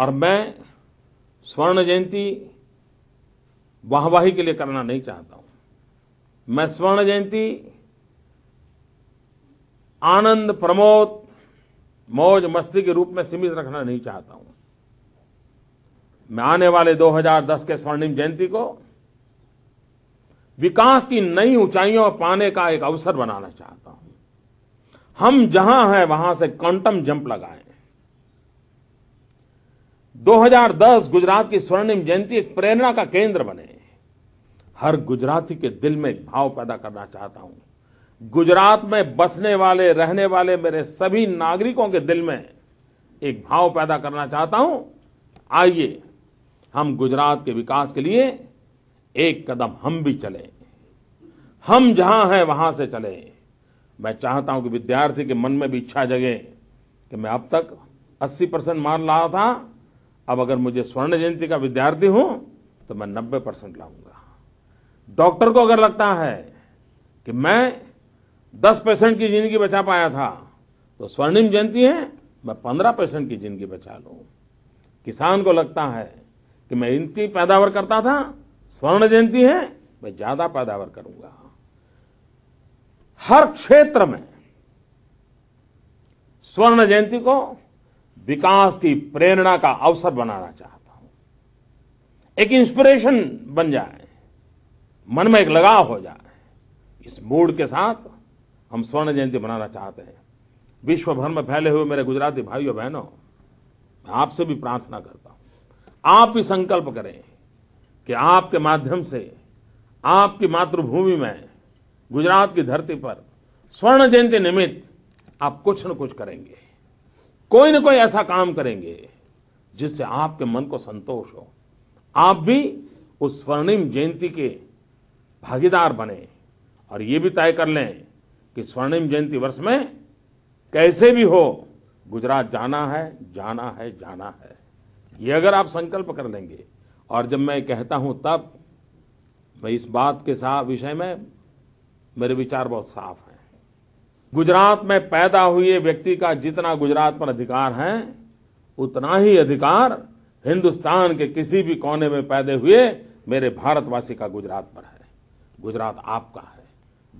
और मैं स्वर्ण जयंती वाहवाही के लिए करना नहीं चाहता हूं मैं स्वर्ण जयंती आनंद प्रमोद मौज मस्ती के रूप में सीमित रखना नहीं चाहता हूं मैं आने वाले 2010 के स्वर्णिम जयंती को विकास की नई ऊंचाइयों पाने का एक अवसर बनाना चाहता हूं हम जहां हैं वहां से क्वांटम जंप लगाएं 2010 गुजरात की स्वर्णिम जयंती एक प्रेरणा का केंद्र बने हर गुजराती के दिल में एक भाव पैदा करना चाहता हूं गुजरात में बसने वाले रहने वाले मेरे सभी नागरिकों के दिल में एक भाव पैदा करना चाहता हूं आइए हम गुजरात के विकास के लिए एक कदम हम भी चलें हम जहां हैं वहां से चले मैं चाहता हूं कि विद्यार्थी के मन में भी इच्छा जगे कि मैं अब तक 80 परसेंट मार रहा था अब अगर मुझे स्वर्ण जयंती का विद्यार्थी हूं तो मैं 90 परसेंट लाऊंगा डॉक्टर को अगर लगता है कि मैं 10 परसेंट की जिंदगी बचा पाया था तो स्वर्णिम जयंती है मैं 15 परसेंट की जिंदगी बचा लूं किसान को लगता है कि मैं इनकी पैदावार करता था स्वर्ण जयंती है मैं ज्यादा पैदावार करूंगा हर क्षेत्र में स्वर्ण जयंती को विकास की प्रेरणा का अवसर बनाना चाहता हूं एक इंस्पिरेशन बन जाए मन में एक लगाव हो जाए इस मूड के साथ हम स्वर्ण जयंती मनाना चाहते हैं विश्व भर में फैले हुए मेरे गुजराती भाइयों बहनों मैं आपसे भी प्रार्थना करता हूं आप भी संकल्प करें कि आपके माध्यम से आपकी मातृभूमि में गुजरात की धरती पर स्वर्ण जयंती निमित्त आप कुछ न कुछ करेंगे कोई ना कोई ऐसा काम करेंगे जिससे आपके मन को संतोष हो आप भी उस स्वर्णिम जयंती के भागीदार बने और ये भी तय कर लें कि स्वर्णिम जयंती वर्ष में कैसे भी हो गुजरात जाना है जाना है जाना है ये अगर आप संकल्प कर लेंगे और जब मैं कहता हूं तब मैं इस बात के साथ विषय में मेरे विचार बहुत साफ हैं गुजरात में पैदा हुए व्यक्ति का जितना गुजरात पर अधिकार है उतना ही अधिकार हिंदुस्तान के किसी भी कोने में पैदे हुए मेरे भारतवासी का गुजरात पर है गुजरात आपका है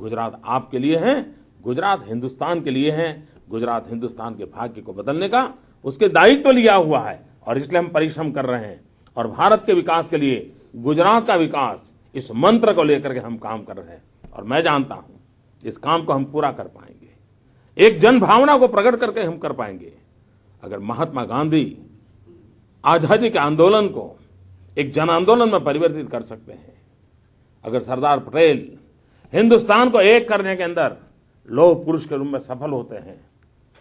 गुजरात आपके लिए है गुजरात हिंदुस्तान के लिए है गुजरात हिंदुस्तान के भाग्य को बदलने का उसके दायित्व तो लिया हुआ है और इसलिए हम परिश्रम कर रहे हैं और भारत के विकास के लिए गुजरात का विकास इस मंत्र को लेकर के हम काम कर रहे हैं और मैं जानता हूं इस काम को हम पूरा कर पाएंगे एक जन भावना को प्रकट करके हम कर पाएंगे अगर महात्मा गांधी आजादी के आंदोलन को एक जन आंदोलन में परिवर्तित कर सकते हैं अगर सरदार पटेल हिंदुस्तान को एक करने के अंदर लोह पुरुष के रूप में सफल होते हैं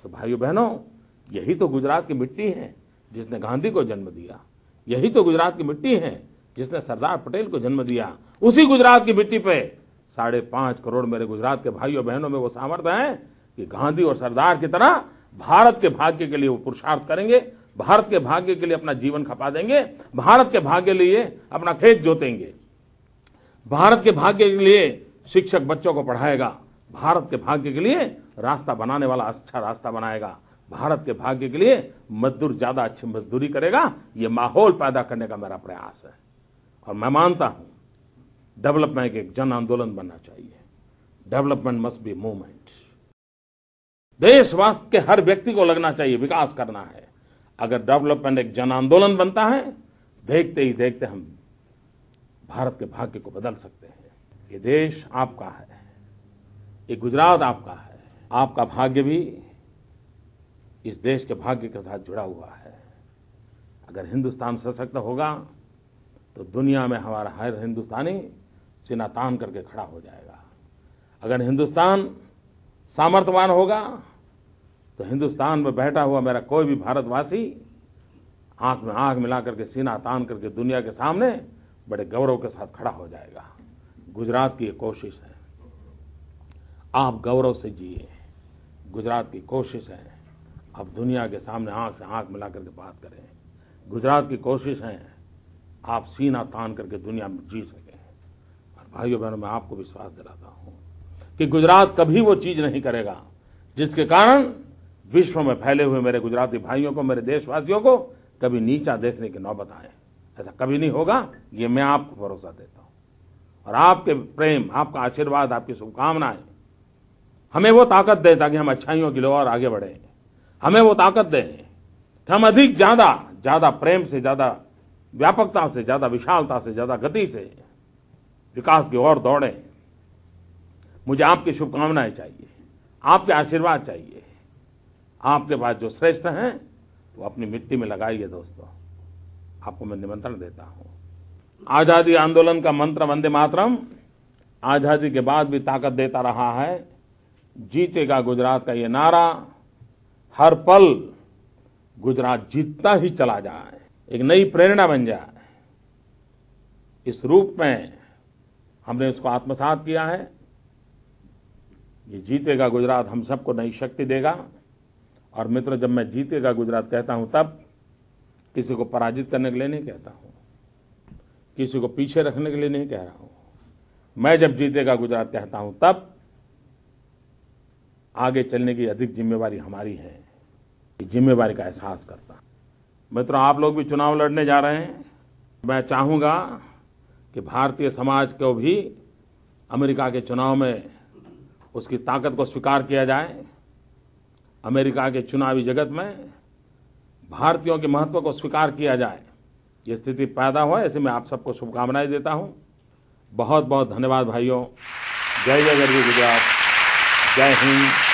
तो भाइयों बहनों यही तो गुजरात की मिट्टी है जिसने गांधी को जन्म दिया यही तो गुजरात की मिट्टी है जिसने सरदार पटेल को जन्म दिया उसी गुजरात की मिट्टी पे साढ़े पांच करोड़ मेरे गुजरात के भाइयों बहनों में वो सामर्थ्य है कि गांधी और सरदार की तरह भारत के भाग्य के लिए वो पुरुषार्थ करेंगे भारत के भाग्य के लिए अपना जीवन खपा देंगे भारत के भाग्य के लिए अपना खेत जोतेंगे भारत के भाग्य के लिए शिक्षक बच्चों को पढ़ाएगा भारत के भाग्य के लिए रास्ता बनाने वाला अच्छा रास्ता बनाएगा भारत के भाग्य के लिए मजदूर ज्यादा अच्छी मजदूरी करेगा ये माहौल पैदा करने का मेरा प्रयास है और मैं मानता हूं डेवलपमेंट एक जन आंदोलन बनना चाहिए डेवलपमेंट मस्ट बी मूवमेंट देशवास के हर व्यक्ति को लगना चाहिए विकास करना है अगर डेवलपमेंट एक जन आंदोलन बनता है देखते ही देखते हम भारत के भाग्य को बदल सकते हैं ये देश आपका है ये गुजरात आपका है आपका भाग्य भी इस देश के भाग्य के साथ जुड़ा हुआ है अगर हिंदुस्तान सशक्त होगा तो दुनिया में हमारा हर हिंदुस्तानी सिना तान करके खड़ा हो जाएगा अगर हिंदुस्तान सामर्थ्यवान होगा तो हिंदुस्तान में बैठा हुआ मेरा कोई भी भारतवासी आंख में आंख मिला करके सीना तान करके दुनिया के सामने बड़े गौरव के साथ खड़ा हो जाएगा गुजरात की ये कोशिश है आप गौरव से जिए गुजरात की कोशिश है आप दुनिया के सामने आंख से आंख मिला करके बात करें गुजरात की कोशिश है आप सीना तान करके दुनिया में जी सकें और भाइयों बहनों मैं आपको विश्वास दिलाता हूँ कि गुजरात कभी वो चीज़ नहीं करेगा जिसके कारण विश्व में फैले हुए मेरे गुजराती भाइयों को मेरे देशवासियों को कभी नीचा देखने की नौबत आए ऐसा कभी नहीं होगा ये मैं आपको भरोसा देता हूं और आपके प्रेम आपका आशीर्वाद आपकी शुभकामनाएं हमें वो ताकत दें ताकि हम अच्छाइयों की लोग और आगे बढ़ें हमें वो ताकत दें कि हम अधिक ज्यादा ज्यादा प्रेम से ज्यादा व्यापकता से ज्यादा विशालता से ज्यादा गति से विकास की ओर दौड़ें मुझे आपकी शुभकामनाएं चाहिए आपके आशीर्वाद चाहिए आपके पास जो श्रेष्ठ हैं वो अपनी मिट्टी में लगाइए दोस्तों आपको मैं निमंत्रण देता हूं आजादी आंदोलन का मंत्र वंदे मातरम आजादी के बाद भी ताकत देता रहा है जीतेगा गुजरात का ये नारा हर पल गुजरात जीतता ही चला जाए एक नई प्रेरणा बन जाए इस रूप में हमने इसको आत्मसात किया है ये जीतेगा गुजरात हम सबको नई शक्ति देगा और मित्र जब मैं जीतेगा गुजरात कहता हूं तब किसी को पराजित करने के लिए नहीं कहता हूं किसी को पीछे रखने के लिए नहीं कह रहा हूं मैं जब जीतेगा गुजरात कहता हूं तब आगे चलने की अधिक जिम्मेवारी हमारी है जिम्मेवारी का एहसास करता मित्रों आप लोग भी चुनाव लड़ने जा रहे हैं मैं चाहूंगा कि भारतीय समाज को भी अमेरिका के चुनाव में उसकी ताकत को स्वीकार किया जाए अमेरिका के चुनावी जगत में भारतीयों के महत्व को स्वीकार किया जाए ये स्थिति पैदा हो ऐसे मैं आप सबको शुभकामनाएं देता हूँ बहुत बहुत धन्यवाद भाइयों जय जय गर्वी गुजरात जय हिंद